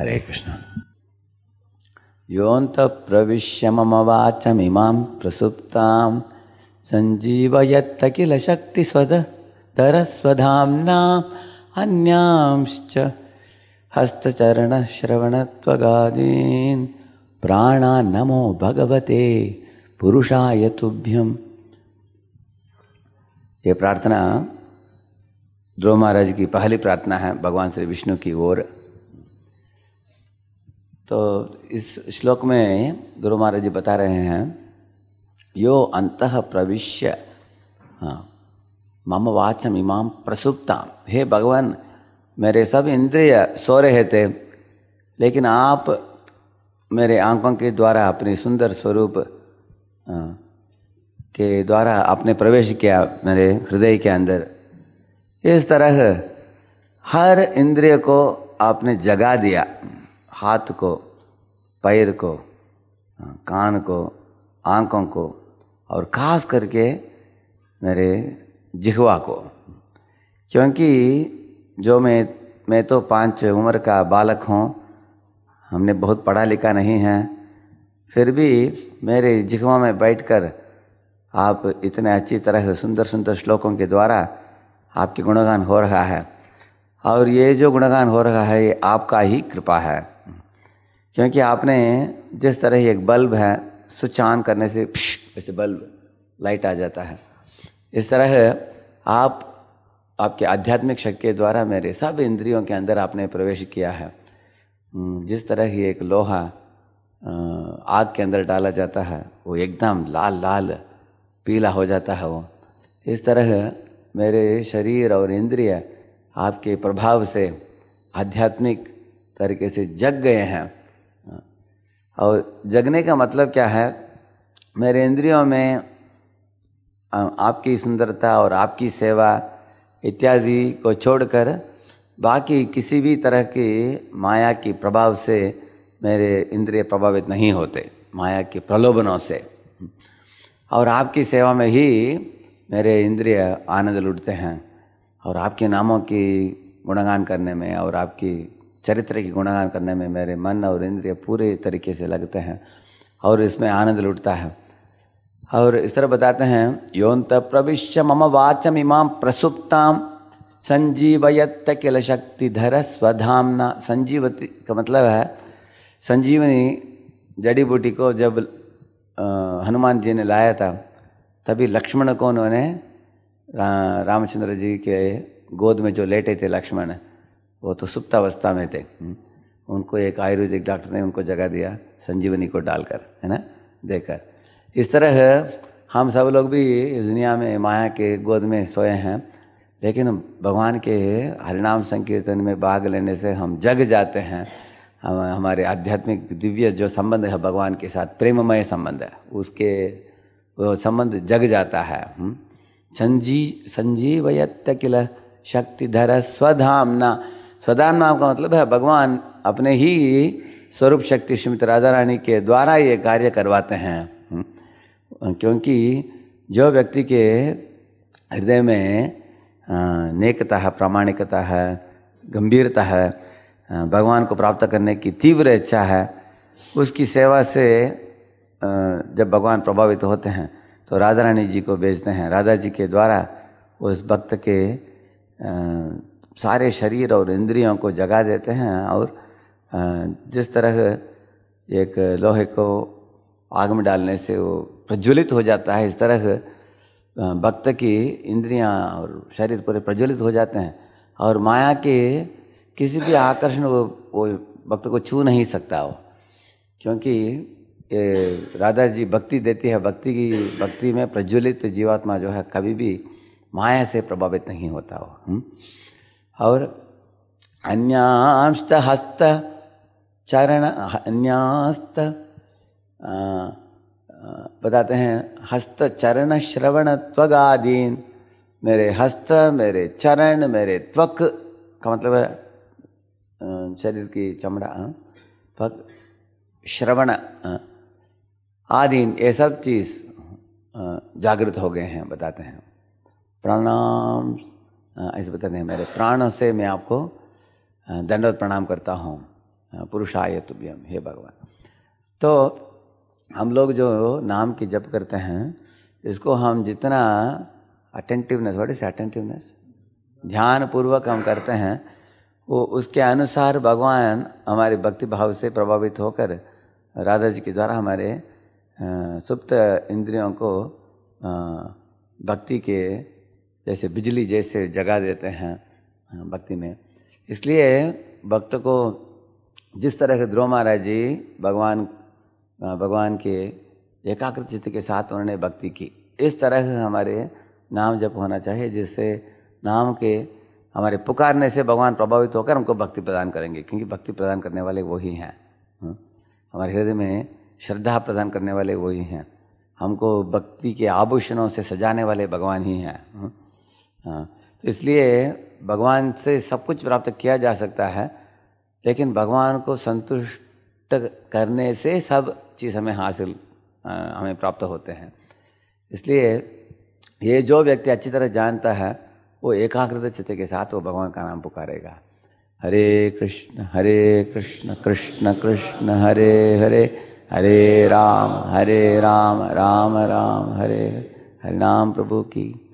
हरे कृष्ण योऽन्तप्रविश्य मम वाचमिमां प्रसुप्तां सञ्जीवयत्त किल शक्तिस्वद धरस्वधाम्ना अन्यांश्च हस्तचरणश्रवणत्वगादीन् प्राणा नमो भगवते पुरुषाय तुभ्यम ये प्रार्थना ध्रुव महाराज की पहली प्रार्थना है भगवान श्री विष्णु की ओर तो इस श्लोक में गुरु महाराज जी बता रहे हैं यो अंत प्रविश्य हाँ मम वाचम इमाम प्रसुप्ता हे भगवान मेरे सब इंद्रिय सो रहे थे लेकिन आप मेरे आंखों के द्वारा अपने सुंदर स्वरूप के द्वारा आपने प्रवेश किया मेरे हृदय के अंदर इस तरह हर इंद्रिय को आपने जगा दिया हाथ को पैर को कान को आंखों को और खास करके मेरे जिहवा को क्योंकि जो मैं मैं तो पाँच उम्र का बालक हूँ हमने बहुत पढ़ा लिखा नहीं है फिर भी मेरे जिहवा में बैठकर आप इतने अच्छी तरह सुंदर सुंदर श्लोकों के द्वारा आपके गुणगान हो रहा है और ये जो गुणगान हो रहा है ये आपका ही कृपा है क्योंकि आपने जिस तरह एक बल्ब है स्विच ऑन करने से वैसे बल्ब लाइट आ जाता है इस तरह आप आपके आध्यात्मिक शक्ति के द्वारा मेरे सब इंद्रियों के अंदर आपने प्रवेश किया है हम्म, जिस तरह ही एक लोहा आग के अंदर डाला जाता है वो एकदम लाल लाल पीला हो जाता है वो इस तरह मेरे शरीर और इंद्रिय आपके प्रभाव से आध्यात्मिक तरीके से जग गए हैं और जगने का मतलब क्या है मेरे इंद्रियों में आपकी सुंदरता और आपकी सेवा इत्यादि को छोड़कर बाकी किसी भी तरह की माया की प्रभाव से मेरे इंद्रिय प्रभावित नहीं होते माया के प्रलोभनों से और आपकी सेवा में ही मेरे इंद्रिय आनंद लुटते हैं और आपके नामों की गुणगान करने में और आपकी चरित्र की गुणगान करने में मेरे मन और इंद्रिय पूरे तरीके से लगते हैं और इसमें आनंद लुटता है और इस तरह बताते हैं योन्त प्रविश्य मम वाचम इमाम प्रसुप्ताम संजीवयत्त किल शक्तिधर स्वधामना संजीवती का मतलब है संजीवनी जड़ी बूटी को जब हनुमान जी ने लाया था तभी लक्ष्मण को उन्होंने रा, रामचंद्र जी के गोद में जो लेटे थे लक्ष्मण वो तो सुप्त अवस्था में थे हम्म। उनको एक आयुर्वेदिक डॉक्टर ने उनको जगह दिया संजीवनी को डालकर है ना देकर इस तरह हम सब लोग भी इस दुनिया में माया के गोद में सोए हैं लेकिन भगवान के हरिनाम संकीर्तन में भाग लेने से हम जग जाते हैं हम हमारे आध्यात्मिक दिव्य जो संबंध है भगवान के साथ प्रेममय संबंध है उसके वो संबंध जग जाता है हम्म। संजी संजीवयत्य किल शक्तिधर स्वधामना स्वदान नाम का मतलब है भगवान अपने ही स्वरूप शक्ति श्रीमती राधा रानी के द्वारा ये कार्य करवाते हैं हम्म? क्योंकि जो व्यक्ति के हृदय में नेकता है प्रामाणिकता है गंभीरता है भगवान को प्राप्त करने की तीव्र इच्छा है उसकी सेवा से जब भगवान प्रभावित होते हैं तो राधा रानी जी को भेजते हैं राधा जी के द्वारा उस भक्त के सारे शरीर और इंद्रियों को जगा देते हैं और जिस तरह एक लोहे को आग में डालने से वो प्रज्वलित हो जाता है इस तरह भक्त की इंद्रियां और शरीर पूरे प्रज्वलित हो जाते हैं और माया के किसी भी आकर्षण वो वो भक्त को छू नहीं सकता हो क्योंकि ये राधा जी भक्ति देती है भक्ति की भक्ति में प्रज्वलित जीवात्मा जो है कभी भी माया से प्रभावित नहीं होता हो और अन्यांस्त हस्त चरण अन्यास्त बताते हैं हस्त चरण श्रवण त्वग आदीन मेरे हस्त मेरे चरण मेरे त्वक का मतलब है शरीर की चमड़ा हाँ, त्वक श्रवण आदीन ये सब चीज़ जागृत हो गए हैं बताते हैं प्रणाम ऐसे बता हैं मेरे प्राण से मैं आपको दंडवत प्रणाम करता हूँ पुरुषाय तुभ्यम हे भगवान तो हम लोग जो नाम की जप करते हैं इसको हम जितना अटेंटिवनेस वट इज अटेंटिवनेस ध्यान पूर्वक हम करते हैं वो उसके अनुसार भगवान हमारे भक्ति भाव से प्रभावित होकर राधा जी के द्वारा हमारे सुप्त इंद्रियों को भक्ति के जैसे बिजली जैसे जगा देते हैं हाँ, भक्ति में इसलिए भक्त को जिस तरह से ध्रुव महाराज जी भगवान हाँ, भगवान के एकाग्र चित्त के साथ उन्होंने भक्ति की इस तरह से हमारे नाम जप होना चाहिए जिससे नाम के हमारे पुकारने से भगवान प्रभावित होकर हमको भक्ति प्रदान करेंगे क्योंकि भक्ति प्रदान करने वाले वही हैं हाँ। हमारे हृदय में श्रद्धा प्रदान करने वाले वही हैं हमको भक्ति के आभूषणों से सजाने वाले भगवान ही हैं हाँ तो इसलिए भगवान से सब कुछ प्राप्त किया जा सकता है लेकिन भगवान को संतुष्ट करने से सब चीज़ हमें हासिल हमें प्राप्त होते हैं इसलिए ये जो व्यक्ति अच्छी तरह जानता है वो एकाग्रता चित्त के साथ वो भगवान का नाम पुकारेगा हरे कृष्ण हरे कृष्ण कृष्ण कृष्ण हरे हरे हरे राम हरे राम राम राम हरे हरे नाम प्रभु की